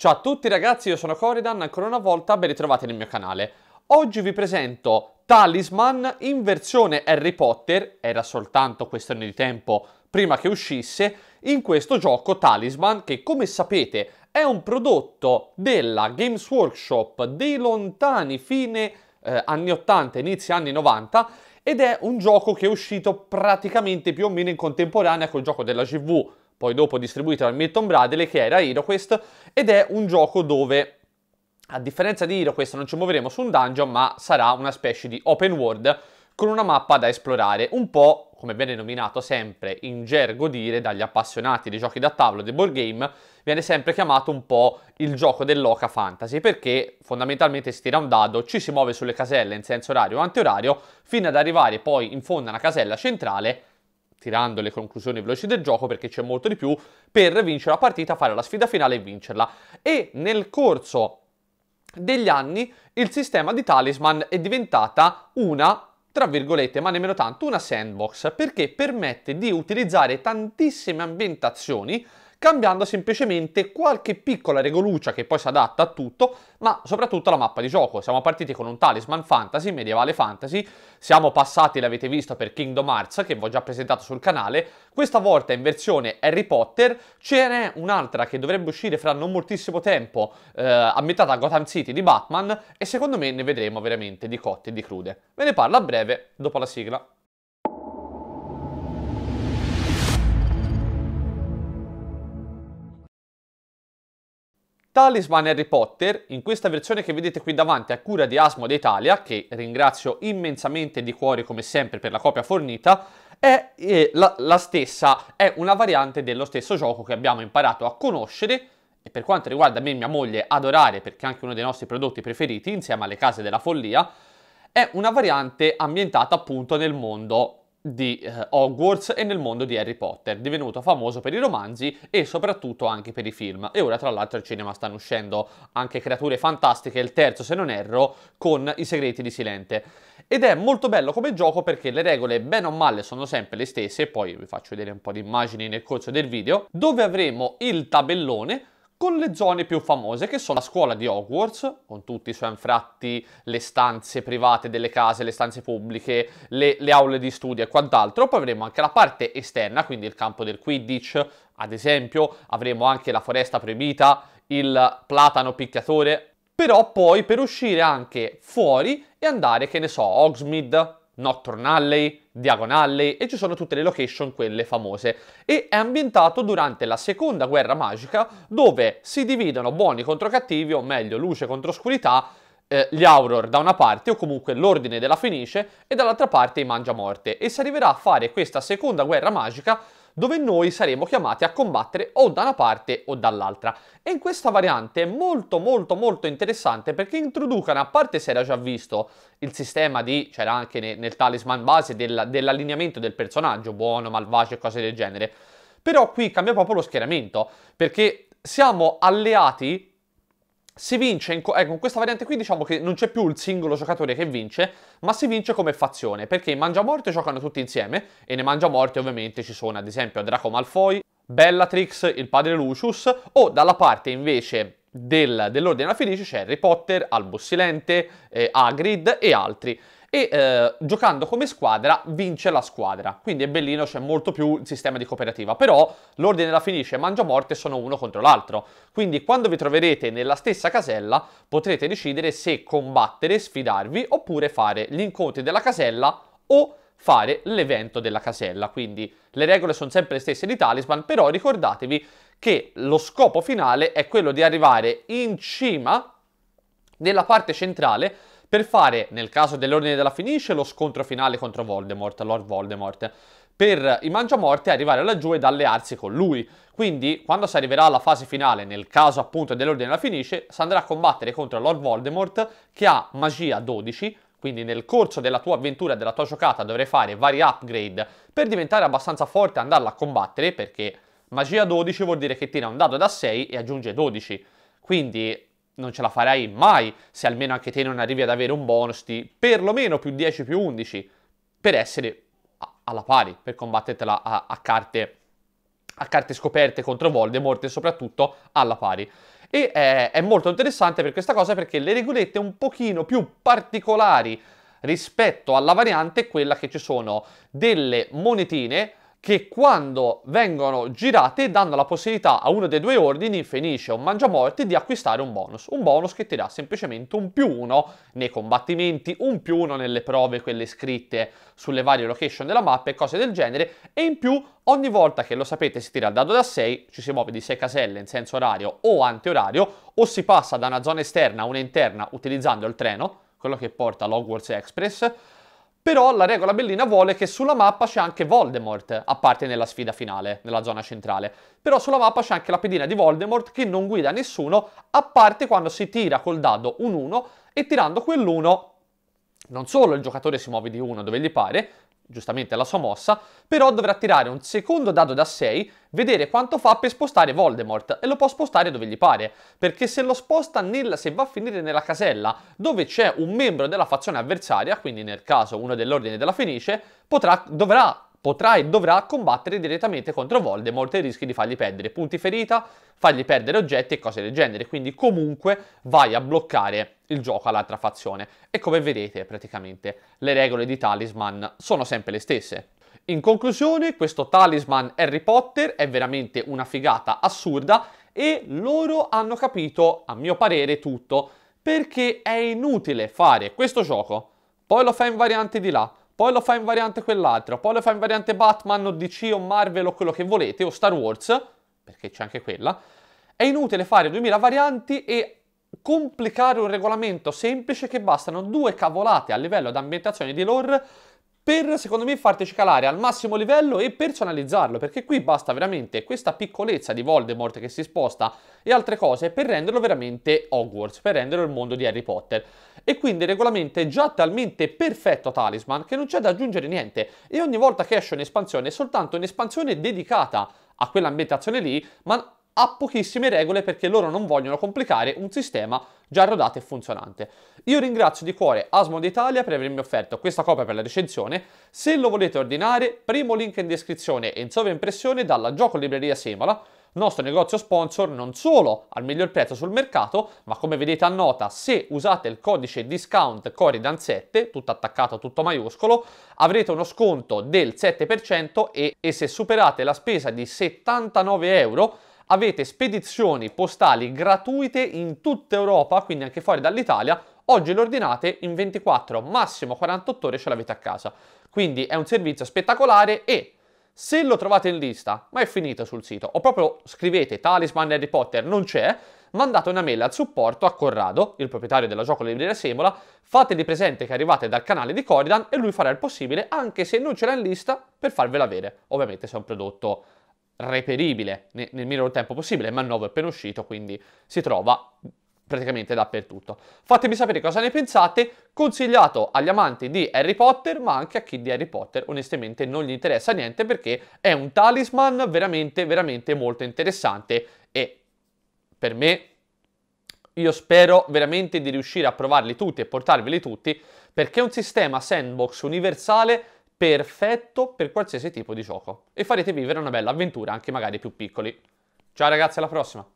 Ciao a tutti ragazzi, io sono Coridan, ancora una volta ben ritrovati nel mio canale. Oggi vi presento Talisman in versione Harry Potter, era soltanto questione di tempo prima che uscisse, in questo gioco Talisman che come sapete è un prodotto della Games Workshop dei lontani fine eh, anni 80, inizio anni 90 ed è un gioco che è uscito praticamente più o meno in contemporanea col gioco della GV poi dopo distribuito da Milton Bradley, che era HeroQuest, ed è un gioco dove a differenza di HeroQuest non ci muoveremo su un dungeon, ma sarà una specie di open world con una mappa da esplorare, un po' come viene nominato sempre in gergo dire dagli appassionati dei giochi da tavolo, dei board game, viene sempre chiamato un po' il gioco dell'oca fantasy, perché fondamentalmente si tira un dado, ci si muove sulle caselle in senso orario o antiorario, fino ad arrivare poi in fondo a una casella centrale tirando le conclusioni veloci del gioco perché c'è molto di più, per vincere la partita, fare la sfida finale e vincerla. E nel corso degli anni il sistema di talisman è diventata una tra virgolette, ma nemmeno tanto, una sandbox, perché permette di utilizzare tantissime ambientazioni cambiando semplicemente qualche piccola regoluccia che poi si adatta a tutto, ma soprattutto alla mappa di gioco. Siamo partiti con un talisman fantasy, medievale fantasy, siamo passati, l'avete visto, per Kingdom Hearts, che vi ho già presentato sul canale, questa volta in versione Harry Potter, ce n'è un'altra che dovrebbe uscire fra non moltissimo tempo, eh, ambientata a Gotham City di Batman, e secondo me ne vedremo veramente di cotte e di crude. Ve ne parlo a breve, dopo la sigla. Talisman Harry Potter, in questa versione che vedete qui davanti a cura di Asmo d'Italia, che ringrazio immensamente di cuore come sempre per la copia fornita, è, è la, la stessa, è una variante dello stesso gioco che abbiamo imparato a conoscere e per quanto riguarda me e mia moglie adorare, perché è anche uno dei nostri prodotti preferiti, insieme alle case della follia, è una variante ambientata appunto nel mondo di eh, Hogwarts e nel mondo di Harry Potter, divenuto famoso per i romanzi e soprattutto anche per i film. E ora tra l'altro al cinema stanno uscendo anche creature fantastiche, il terzo se non erro, con I segreti di Silente. Ed è molto bello come gioco perché le regole bene o male sono sempre le stesse, poi vi faccio vedere un po' di immagini nel corso del video, dove avremo il tabellone con le zone più famose che sono la scuola di Hogwarts, con tutti i suoi anfratti, le stanze private delle case, le stanze pubbliche, le, le aule di studio e quant'altro. Poi avremo anche la parte esterna, quindi il campo del Quidditch, ad esempio, avremo anche la foresta proibita, il platano picchiatore, però poi per uscire anche fuori e andare, che ne so, a Hogsmeade, Nocturne Alley, Diagon Alley e ci sono tutte le location quelle famose e è ambientato durante la seconda guerra magica dove si dividono buoni contro cattivi o meglio luce contro oscurità eh, gli Auror da una parte o comunque l'ordine della Fenice e dall'altra parte i Mangiamorte e si arriverà a fare questa seconda guerra magica dove noi saremo chiamati a combattere o da una parte o dall'altra. E in questa variante è molto molto molto interessante perché introducono, a parte se era già visto il sistema di, c'era anche nel, nel talisman base, della, dell'allineamento del personaggio, buono, malvagio e cose del genere. Però qui cambia proprio lo schieramento, perché siamo alleati si vince, in, eh, con ecco, questa variante qui diciamo che non c'è più il singolo giocatore che vince, ma si vince come fazione, perché in Mangiamorte giocano tutti insieme, e nei Mangiamorte ovviamente ci sono ad esempio Draco Malfoy, Bellatrix, il padre Lucius, o dalla parte invece del, dell'Ordine della Fenice c'è Harry Potter, Albus Silente, eh, Hagrid e altri e eh, giocando come squadra vince la squadra. Quindi è bellino, c'è molto più il sistema di cooperativa, però l'ordine la finisce e mangia morte sono uno contro l'altro. Quindi quando vi troverete nella stessa casella potrete decidere se combattere, sfidarvi oppure fare gli incontri della casella o fare l'evento della casella. Quindi le regole sono sempre le stesse di Talisman, però ricordatevi che lo scopo finale è quello di arrivare in cima nella parte centrale per fare, nel caso dell'ordine della finisce, lo scontro finale contro Voldemort, Lord Voldemort, per i Mangiamorte arrivare laggiù ed allearsi con lui. Quindi, quando si arriverà alla fase finale, nel caso appunto dell'ordine della finisce, si andrà a combattere contro Lord Voldemort, che ha magia 12, quindi nel corso della tua avventura, della tua giocata, dovrai fare vari upgrade per diventare abbastanza forte e andarla a combattere, perché magia 12 vuol dire che tira un dado da 6 e aggiunge 12. Quindi non ce la farai mai se almeno anche te non arrivi ad avere un bonus di perlomeno più 10 più 11 per essere alla pari, per combattertela a, a, carte, a carte scoperte contro Voldemort e soprattutto alla pari. E è, eh, è molto interessante per questa cosa perché le regolette un pochino più particolari rispetto alla variante è quella che ci sono delle monetine che quando vengono girate danno la possibilità a uno dei due ordini, Fenice o mangiamorti, di acquistare un bonus. Un bonus che ti dà semplicemente un più uno nei combattimenti, un più uno nelle prove, quelle scritte sulle varie location della mappa e cose del genere, e in più ogni volta che lo sapete si tira il dado da 6, ci si muove di 6 caselle in senso orario o antiorario, o si passa da una zona esterna a una interna utilizzando il treno, quello che porta l'Hogwarts Express, però la regola bellina vuole che sulla mappa c'è anche Voldemort, a parte nella sfida finale, nella zona centrale. Però sulla mappa c'è anche la pedina di Voldemort che non guida nessuno, a parte quando si tira col dado un 1 e tirando quell'1 non solo il giocatore si muove di 1 dove gli pare, giustamente la sua mossa, però dovrà tirare un secondo dado da 6, vedere quanto fa per spostare Voldemort, e lo può spostare dove gli pare, perché se lo sposta nel, se va a finire nella casella dove c'è un membro della fazione avversaria, quindi nel caso uno dell'ordine della Fenice, potrà, dovrà potrà e dovrà combattere direttamente contro Voldemort e rischi di fargli perdere punti ferita, fargli perdere oggetti e cose del genere, quindi comunque vai a bloccare il gioco all'altra fazione e come vedete praticamente le regole di Talisman sono sempre le stesse. In conclusione questo Talisman Harry Potter è veramente una figata assurda e loro hanno capito a mio parere tutto perché è inutile fare questo gioco, poi lo fa in variante di là, poi lo fa in variante quell'altro, poi lo fa in variante Batman o DC o Marvel o quello che volete o Star Wars, perché c'è anche quella, è inutile fare 2000 varianti e complicare un regolamento semplice che bastano due cavolate a livello di ambientazione di lore per secondo me farti calare al massimo livello e personalizzarlo, perché qui basta veramente questa piccolezza di Voldemort che si sposta e altre cose per renderlo veramente Hogwarts, per renderlo il mondo di Harry Potter. E quindi il regolamento è già talmente perfetto a Talisman che non c'è da aggiungere niente e ogni volta che esce un'espansione è soltanto un'espansione dedicata a quell'ambientazione lì, ma ha pochissime regole perché loro non vogliono complicare un sistema già rodato e funzionante. Io ringrazio di cuore Asmod Italia per avermi offerto questa copia per la recensione. Se lo volete ordinare, primo link in descrizione e in sovraimpressione dalla Gioco Libreria Semola, nostro negozio sponsor non solo al miglior prezzo sul mercato, ma come vedete a nota, se usate il codice discount Coridan7, tutto attaccato, tutto maiuscolo, avrete uno sconto del 7% e, e se superate la spesa di 79 euro avete spedizioni postali gratuite in tutta Europa, quindi anche fuori dall'Italia. Oggi le ordinate in 24, massimo 48 ore ce l'avete a casa. Quindi è un servizio spettacolare e se lo trovate in lista, ma è finito sul sito, o proprio scrivete Talisman Harry Potter non c'è, mandate una mail al supporto a Corrado, il proprietario della gioco libreria Semola, fateli presente che arrivate dal canale di Coridan e lui farà il possibile, anche se non ce l'ha in lista, per farvela avere, ovviamente se è un prodotto reperibile nel, nel minor tempo possibile, ma il nuovo è appena uscito, quindi si trova praticamente dappertutto. Fatemi sapere cosa ne pensate, consigliato agli amanti di Harry Potter, ma anche a chi di Harry Potter onestamente non gli interessa niente perché è un talisman veramente, veramente molto interessante e per me io spero veramente di riuscire a provarli tutti e portarveli tutti perché è un sistema sandbox universale perfetto per qualsiasi tipo di gioco e farete vivere una bella avventura anche magari più piccoli. Ciao ragazzi, alla prossima!